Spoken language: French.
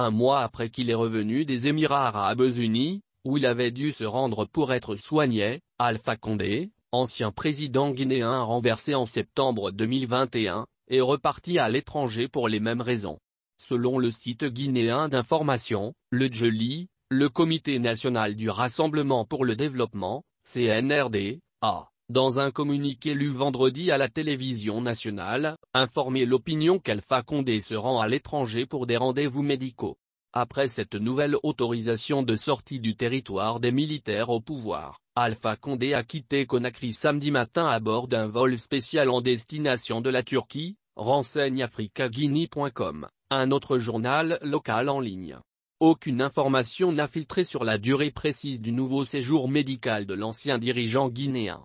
un mois après qu'il est revenu des Émirats Arabes Unis, où il avait dû se rendre pour être soigné, Alpha Condé, ancien président guinéen renversé en septembre 2021, est reparti à l'étranger pour les mêmes raisons. Selon le site guinéen d'information, le Jeli, le Comité national du Rassemblement pour le développement, CNRD, a dans un communiqué lu vendredi à la télévision nationale, informer l'opinion qu'Alpha Condé se rend à l'étranger pour des rendez-vous médicaux. Après cette nouvelle autorisation de sortie du territoire des militaires au pouvoir, Alpha Condé a quitté Conakry samedi matin à bord d'un vol spécial en destination de la Turquie, renseigne africaguinea.com, un autre journal local en ligne. Aucune information n'a filtré sur la durée précise du nouveau séjour médical de l'ancien dirigeant guinéen.